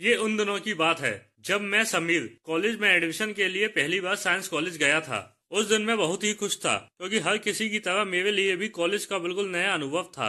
ये उन दिनों की बात है जब मैं समीर कॉलेज में एडमिशन के लिए पहली बार साइंस कॉलेज गया था उस दिन मैं बहुत ही खुश था क्योंकि हर किसी की तरह मेरे लिए भी कॉलेज का बिल्कुल नया अनुभव था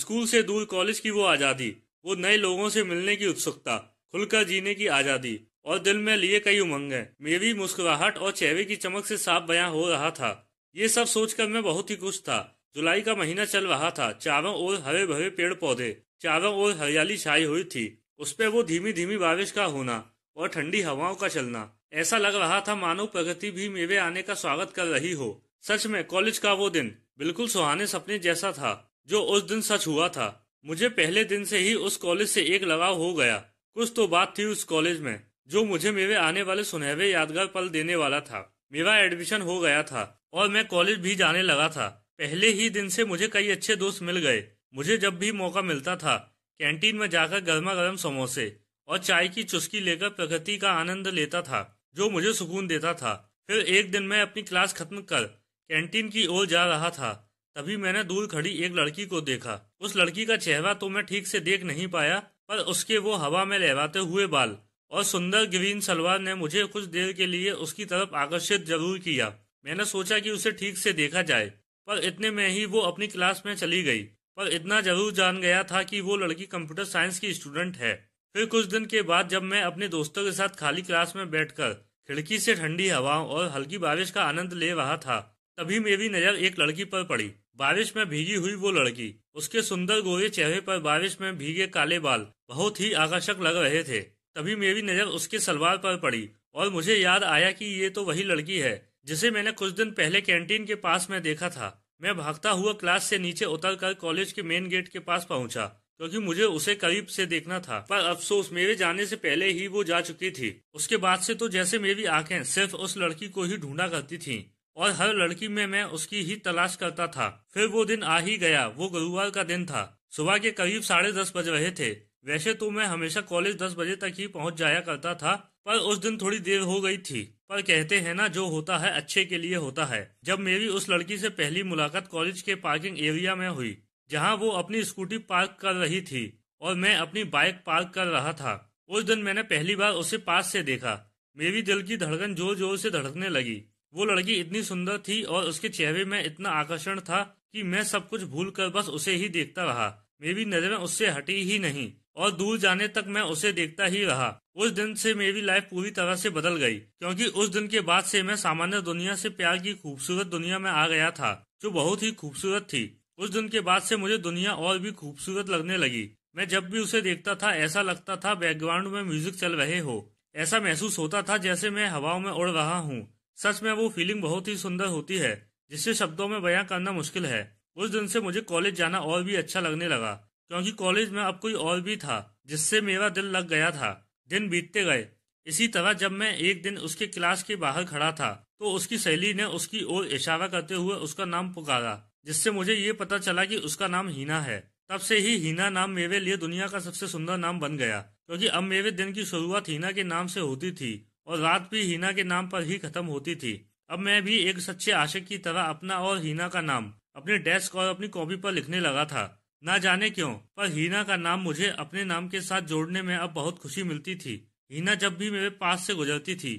स्कूल से दूर कॉलेज की वो आज़ादी वो नए लोगों से मिलने की उत्सुकता खुलकर जीने की आज़ादी और दिल में लिए कई उमंग मेरी मुस्कुराहट और चेहरे की चमक से साफ बयां हो रहा था ये सब सोचकर मैं बहुत ही खुश था जुलाई का महीना चल रहा था चारों ओर हरे भरे पेड़ पौधे चारों ओर हरियाली छाई हुई थी उस पर वो धीमी धीमी बारिश का होना और ठंडी हवाओं का चलना ऐसा लग रहा था मानो प्रगति भी मेरे आने का स्वागत कर रही हो सच में कॉलेज का वो दिन बिल्कुल सुहाने सपने जैसा था जो उस दिन सच हुआ था मुझे पहले दिन से ही उस कॉलेज से एक लगाव हो गया कुछ तो बात थी उस कॉलेज में जो मुझे मेरे आने वाले सुनहरे यादगार पल देने वाला था मेरा एडमिशन हो गया था और मैं कॉलेज भी जाने लगा था पहले ही दिन से मुझे कई अच्छे दोस्त मिल गए मुझे जब भी मौका मिलता था कैंटीन में जाकर गर्मा गर्म समोसे और चाय की चुस्की लेकर प्रकृति का आनंद लेता था जो मुझे सुकून देता था फिर एक दिन मैं अपनी क्लास खत्म कर कैंटीन की ओर जा रहा था तभी मैंने दूर खड़ी एक लड़की को देखा उस लड़की का चेहरा तो मैं ठीक से देख नहीं पाया पर उसके वो हवा में लहराते हुए बाल और सुंदर ग्रीन सलवार ने मुझे कुछ देर के लिए उसकी तरफ आकर्षित जरूर किया मैंने सोचा कि उसे ठीक से देखा जाए पर इतने में ही वो अपनी क्लास में चली गई पर इतना जरूर जान गया था कि वो लड़की कंप्यूटर साइंस की स्टूडेंट है फिर कुछ दिन के बाद जब मैं अपने दोस्तों के साथ खाली क्लास में बैठकर खिड़की से ठंडी हवाओं और हल्की बारिश का आनंद ले रहा था तभी मेरी नज़र एक लड़की पर पड़ी बारिश में भीगी हुई वो लड़की उसके सुंदर गोरे चेहरे पर बारिश में भीगे काले बाल बहुत ही आकर्षक लग रहे थे तभी मेरी नज़र उसके सलवार पर पड़ी और मुझे याद आया कि ये तो वही लड़की है जिसे मैंने कुछ दिन पहले कैंटीन के पास में देखा था मैं भागता हुआ क्लास से नीचे उतरकर कॉलेज के मेन गेट के पास पहुंचा क्योंकि मुझे उसे करीब से देखना था पर अफसोस मेरे जाने से पहले ही वो जा चुकी थी उसके बाद से तो जैसे मेरी आंखें सिर्फ उस लड़की को ही ढूंढा करती थीं और हर लड़की में मैं उसकी ही तलाश करता था फिर वो दिन आ ही गया वो गुरुवार का दिन था सुबह के करीब साढ़े दस बज रहे थे वैसे तो मैं हमेशा कॉलेज दस बजे तक ही पहुँच जाया करता था पर उस दिन थोड़ी देर हो गई थी पर कहते हैं ना जो होता है अच्छे के लिए होता है जब मेरी उस लड़की से पहली मुलाकात कॉलेज के पार्किंग एरिया में हुई जहां वो अपनी स्कूटी पार्क कर रही थी और मैं अपनी बाइक पार्क कर रहा था उस दिन मैंने पहली बार उसे पास से देखा मेरी दिल की धड़कन जोर जोर से धड़कने लगी वो लड़की इतनी सुंदर थी और उसके चेहरे में इतना आकर्षण था कि मैं सब कुछ भूल कर बस उसे ही देखता रहा मेरी नजरें उससे हटी ही नहीं और दूर जाने तक मैं उसे देखता ही रहा उस दिन से मेरी लाइफ पूरी तरह से बदल गई क्योंकि उस दिन के बाद से मैं सामान्य दुनिया से प्यार की खूबसूरत दुनिया में आ गया था जो बहुत ही खूबसूरत थी उस दिन के बाद से मुझे दुनिया और भी खूबसूरत लगने लगी मैं जब भी उसे देखता था ऐसा लगता था बैकग्राउंड में म्यूजिक चल रहे हो ऐसा महसूस होता था जैसे मैं हवाओं में उड़ रहा हूँ सच में वो फीलिंग बहुत ही सुंदर होती है जिसे शब्दों में बयां करना मुश्किल है उस दिन से मुझे कॉलेज जाना और भी अच्छा लगने लगा क्योंकि कॉलेज में अब कोई और भी था जिससे मेरा दिल लग गया था दिन बीतते गए इसी तरह जब मैं एक दिन उसके क्लास के बाहर खड़ा था तो उसकी सहेली ने उसकी ओर इशारा करते हुए उसका नाम पुकारा जिससे मुझे ये पता चला कि उसका नाम हीना है तब से ही हीना नाम मेरे लिए दुनिया का सबसे सुंदर नाम बन गया क्योंकि अब मेरे दिन की शुरुआत हीना के नाम से होती थी और रात भी हीना के नाम पर ही खत्म होती थी अब मैं भी एक सच्चे आशिक की तरह अपना और हीना का नाम अपने डेस्क और अपनी कॉपी पर लिखने लगा था ना जाने क्यों पर हीना का नाम मुझे अपने नाम के साथ जोड़ने में अब बहुत खुशी मिलती थी हीना जब भी मेरे पास से गुजरती थी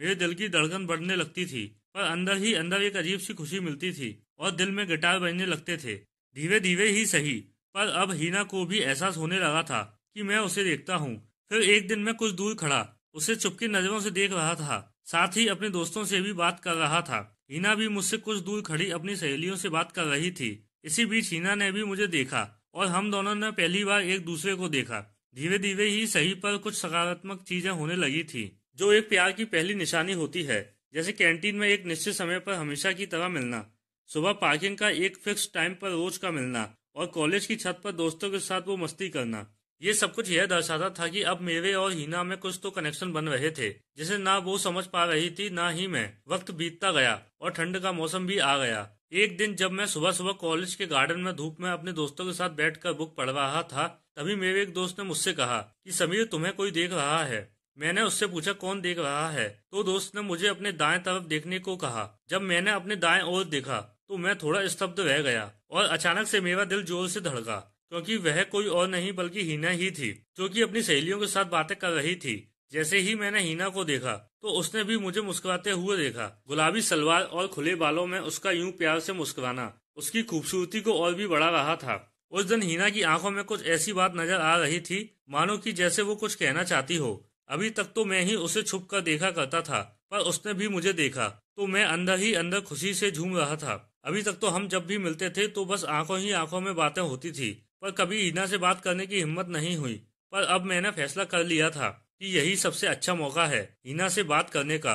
मेरे दिल की धड़कन बढ़ने लगती थी पर अंदर ही अंदर एक अजीब सी खुशी मिलती थी और दिल में गिटार बजने लगते थे धीरे धीरे ही सही पर अब हीना को भी एहसास होने लगा था कि मैं उसे देखता हूँ फिर एक दिन मैं कुछ दूर खड़ा उसे चुपकी नजरों से देख रहा था साथ ही अपने दोस्तों से भी बात कर रहा था हीना भी मुझसे कुछ दूर खड़ी अपनी सहेलियों से बात कर रही थी इसी बीच हीना ने भी मुझे देखा और हम दोनों ने पहली बार एक दूसरे को देखा धीरे धीरे ही सही पर कुछ सकारात्मक चीजें होने लगी थी जो एक प्यार की पहली निशानी होती है जैसे कैंटीन में एक निश्चित समय पर हमेशा की तरह मिलना सुबह पार्किंग का एक फिक्स टाइम पर रोज का मिलना और कॉलेज की छत पर दोस्तों के साथ वो मस्ती करना ये सब कुछ यह दर्शाता था कि अब मेरे और हीना में कुछ तो कनेक्शन बन रहे थे जिसे ना वो समझ पा रही थी ना ही मैं वक्त बीतता गया और ठंड का मौसम भी आ गया एक दिन जब मैं सुबह सुबह कॉलेज के गार्डन में धूप में अपने दोस्तों के साथ बैठकर बुक पढ़ रहा था तभी मेरे एक दोस्त ने मुझसे कहा कि समीर तुम्हें कोई देख रहा है मैंने उससे पूछा कौन देख रहा है तो दोस्त ने मुझे अपने दाएं तरफ देखने को कहा जब मैंने अपने दाएं ओर देखा तो मैं थोड़ा स्तब्ध रह गया और अचानक से मेरा दिल जोर से धड़का क्योंकि वह कोई और नहीं बल्कि हीना ही थी जो कि अपनी सहेलियों के साथ बातें कर रही थी जैसे ही मैंने हीना को देखा तो उसने भी मुझे मुस्कुराते हुए देखा गुलाबी सलवार और खुले बालों में उसका यूं प्यार से मुस्कुराना उसकी खूबसूरती को और भी बढ़ा रहा था उस दिन हीना की आंखों में कुछ ऐसी बात नजर आ रही थी मानो कि जैसे वो कुछ कहना चाहती हो अभी तक तो मैं ही उसे छुप कर देखा करता था पर उसने भी मुझे देखा तो मैं अंदर ही अंदर खुशी से झूम रहा था अभी तक तो हम जब भी मिलते थे तो बस आंखों ही आंखों में बातें होती थी पर कभी हीना से बात करने की हिम्मत नहीं हुई पर अब मैंने फैसला कर लिया था कि यही सबसे अच्छा मौका है हिना से बात करने का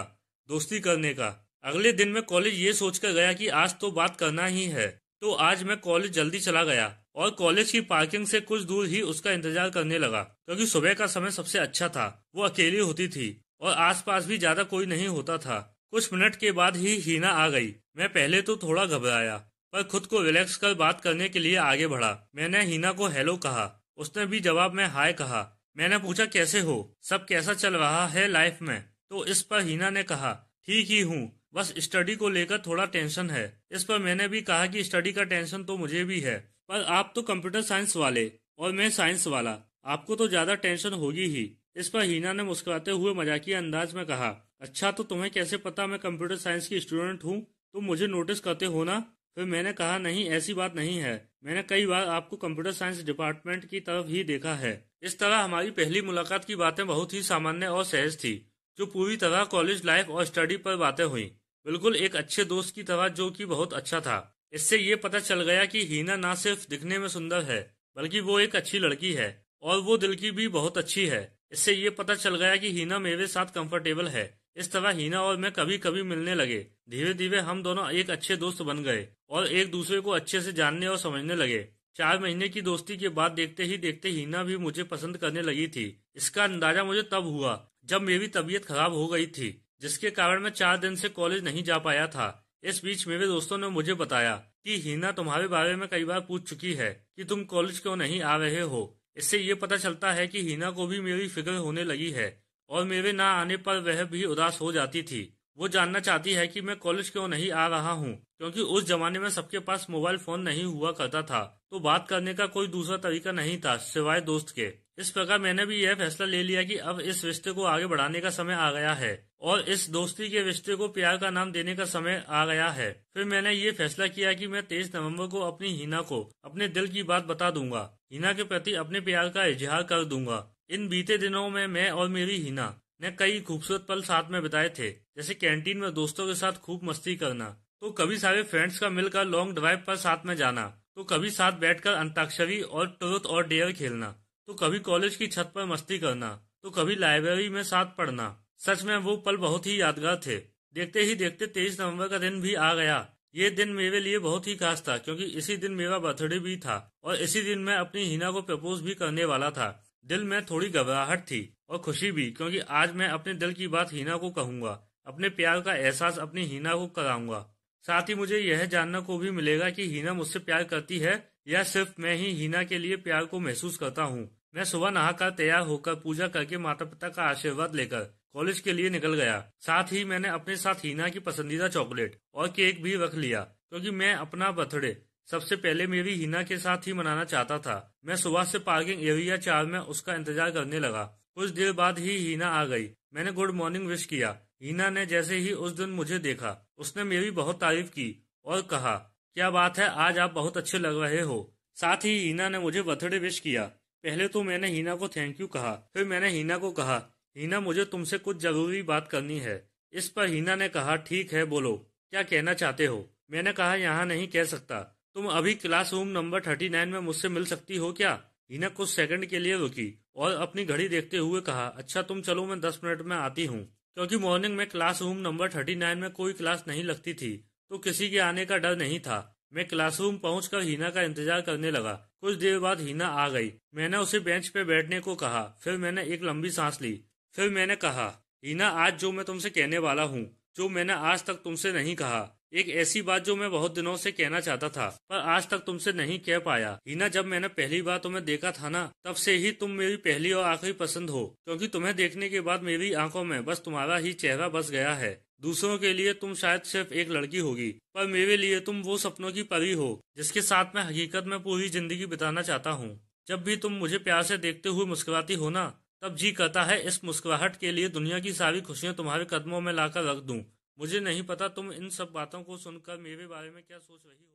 दोस्ती करने का अगले दिन मैं कॉलेज ये सोचकर गया कि आज तो बात करना ही है तो आज मैं कॉलेज जल्दी चला गया और कॉलेज की पार्किंग से कुछ दूर ही उसका इंतजार करने लगा क्योंकि सुबह का समय सबसे अच्छा था वो अकेली होती थी और आसपास भी ज्यादा कोई नहीं होता था कुछ मिनट के बाद ही हीना आ गई मैं पहले तो थोड़ा घबराया पर खुद को रिलैक्स कर बात करने के लिए आगे बढ़ा मैंने हीना को हेलो कहा उसने भी जवाब में हाय कहा मैंने पूछा कैसे हो सब कैसा चल रहा है लाइफ में तो इस पर हीना ने कहा ठीक ही हूँ बस स्टडी को लेकर थोड़ा टेंशन है इस पर मैंने भी कहा कि स्टडी का टेंशन तो मुझे भी है पर आप तो कंप्यूटर साइंस वाले और मैं साइंस वाला आपको तो ज्यादा टेंशन होगी ही इस पर हीना ने मुस्कुराते हुए मजाकिया अंदाज में कहा अच्छा तो तुम्हें कैसे पता मैं कंप्यूटर साइंस की स्टूडेंट हूँ तुम मुझे नोटिस करते हो ना फिर मैंने कहा नहीं ऐसी बात नहीं है मैंने कई बार आपको कंप्यूटर साइंस डिपार्टमेंट की तरफ ही देखा है इस तरह हमारी पहली मुलाकात की बातें बहुत ही सामान्य और सहज थी जो पूरी तरह कॉलेज लाइफ और स्टडी पर बातें हुई बिल्कुल एक अच्छे दोस्त की तरह जो कि बहुत अच्छा था इससे ये पता चल गया कि हीना ना सिर्फ दिखने में सुंदर है बल्कि वो एक अच्छी लड़की है और वो दिल की भी बहुत अच्छी है इससे ये पता चल गया कि हीना मेरे साथ कंफर्टेबल है इस तरह हीना और मैं कभी कभी मिलने लगे धीरे धीरे हम दोनों एक अच्छे दोस्त बन गए और एक दूसरे को अच्छे से जानने और समझने लगे चार महीने की दोस्ती के बाद देखते ही देखते हीना भी मुझे पसंद करने लगी थी इसका अंदाजा मुझे तब हुआ जब मेरी तबीयत खराब हो गई थी जिसके कारण मैं चार दिन से कॉलेज नहीं जा पाया था इस बीच मेरे दोस्तों ने मुझे बताया कि हीना तुम्हारे बारे में कई बार पूछ चुकी है कि तुम कॉलेज क्यों नहीं आ रहे हो इससे ये पता चलता है कि हीना को भी मेरी फिक्र होने लगी है और मेरे ना आने पर वह भी उदास हो जाती थी वो जानना चाहती है कि मैं कॉलेज क्यों नहीं आ रहा हूँ क्योंकि उस जमाने में सबके पास मोबाइल फोन नहीं हुआ करता था तो बात करने का कोई दूसरा तरीका नहीं था सिवाय दोस्त के इस प्रकार मैंने भी यह फैसला ले लिया कि अब इस रिश्ते को आगे बढ़ाने का समय आ गया है और इस दोस्ती के रिश्ते को प्यार का नाम देने का समय आ गया है फिर मैंने ये फैसला किया कि मैं तेईस नवंबर को अपनी हीना को अपने दिल की बात बता दूंगा हीना के प्रति अपने प्यार का इजहार कर दूंगा इन बीते दिनों में मैं और मेरी हिना ने कई खूबसूरत पल साथ में बिताए थे जैसे कैंटीन में दोस्तों के साथ खूब मस्ती करना तो कभी सारे फ्रेंड्स का मिलकर लॉन्ग ड्राइव पर साथ में जाना तो कभी साथ बैठकर अंताक्षरी और ट्रुथ और डेयर खेलना तो कभी कॉलेज की छत पर मस्ती करना तो कभी लाइब्रेरी में साथ पढ़ना सच में वो पल बहुत ही यादगार थे देखते ही देखते तेईस नवम्बर का दिन भी आ गया ये दिन मेरे लिए बहुत ही खास था क्योंकि इसी दिन मेरा बर्थडे भी था और इसी दिन मैं अपनी हिना को प्रपोज भी करने वाला था दिल में थोड़ी घबराहट थी और खुशी भी क्योंकि आज मैं अपने दिल की बात हीना को कहूंगा अपने प्यार का एहसास अपनी हीना को कराऊंगा साथ ही मुझे यह जानने को भी मिलेगा कि हीना मुझसे प्यार करती है या सिर्फ मैं ही हीना के लिए प्यार को महसूस करता हूँ मैं सुबह नहाकर तैयार होकर पूजा करके माता पिता का आशीर्वाद लेकर कॉलेज के लिए निकल गया साथ ही मैंने अपने साथ हीना की पसंदीदा चॉकलेट और केक भी रख लिया क्योंकि मैं अपना बर्थडे सबसे पहले मेरी हिना के साथ ही मनाना चाहता था मैं सुबह से पार्किंग एरिया चार में उसका इंतजार करने लगा कुछ देर बाद ही हीना आ गई मैंने गुड मॉर्निंग विश किया हीना ने जैसे ही उस दिन मुझे देखा उसने मेरी बहुत तारीफ की और कहा क्या बात है आज आप बहुत अच्छे लग रहे हो साथ ही हीना ने मुझे बर्थडे विश किया पहले तो मैंने हीना को थैंक यू कहा फिर मैंने हीना को कहा हीना मुझे तुमसे कुछ जरूरी बात करनी है इस पर हीना ने कहा ठीक है बोलो क्या कहना चाहते हो मैंने कहा यहाँ नहीं कह सकता तुम अभी class room number thirty nine में मुझसे मिल सकती हो क्या हिना कुछ सेकंड के लिए रुकी और अपनी घड़ी देखते हुए कहा अच्छा तुम चलो मैं दस मिनट में आती हूँ क्योंकि मॉर्निंग में class room number thirty nine में कोई क्लास नहीं लगती थी तो किसी के आने का डर नहीं था मैं क्लासरूम पहुंचकर हीना का इंतजार करने लगा कुछ देर बाद हीना आ गई मैंने उसे बेंच पे बैठने को कहा फिर मैंने एक लंबी सांस ली फिर मैंने कहा हीना आज जो मैं तुमसे कहने वाला हूँ जो मैंने आज तक तुमसे नहीं कहा एक ऐसी बात जो मैं बहुत दिनों से कहना चाहता था पर आज तक तुमसे नहीं कह पाया हिना जब मैंने पहली बार तुम्हें देखा था ना तब से ही तुम मेरी पहली और आखिरी पसंद हो क्योंकि तुम्हें देखने के बाद मेरी आंखों में बस तुम्हारा ही चेहरा बस गया है दूसरों के लिए तुम शायद सिर्फ एक लड़की होगी पर मेरे लिए तुम वो सपनों की परी हो जिसके साथ मैं हकीकत में पूरी जिंदगी बिताना चाहता हूँ जब भी तुम मुझे प्यार से देखते हुए मुस्कुराती हो ना तब जी कहता है इस मुस्कुराहट के लिए दुनिया की सारी खुशियाँ तुम्हारे कदमों में लाकर रख दूँ मुझे नहीं पता तुम इन सब बातों को सुनकर मेरे बारे में क्या सोच रही हो